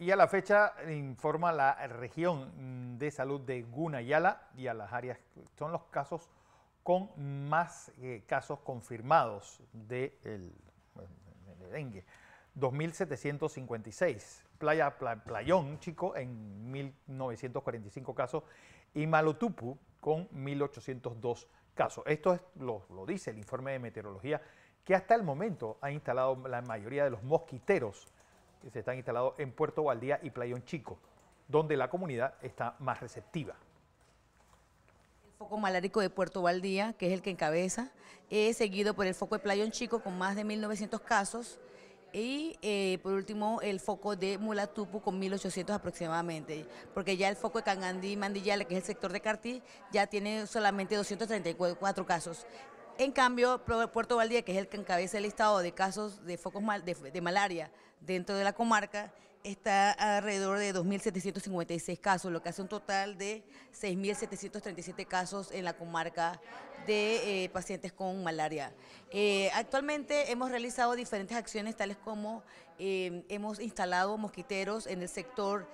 Y a la fecha informa la región mm, de salud de Gunayala y a las áreas, son los casos con más eh, casos confirmados de, el, dengue. 2.756. Playa, Playón, chico, en 1.945 casos. Y Malotupu con 1.802 casos. Esto es, lo, lo dice el informe de meteorología que hasta el momento ha instalado la mayoría de los mosquiteros se están instalados en Puerto Valdía y Playón Chico, donde la comunidad está más receptiva. El foco malárico de Puerto Valdía, que es el que encabeza, es seguido por el foco de Playón Chico con más de 1.900 casos y eh, por último el foco de Mulatupu con 1.800 aproximadamente, porque ya el foco de Cangandí y Mandillale, que es el sector de Cartí, ya tiene solamente 234 casos en cambio, Puerto Valdía, que es el que encabeza el listado de casos de focos de, malaria dentro de la comarca, está alrededor de 2.756 casos, lo que hace un total de 6.737 casos en la comarca de eh, pacientes con malaria. Eh, actualmente hemos realizado diferentes acciones tales como eh, hemos instalado mosquiteros en el sector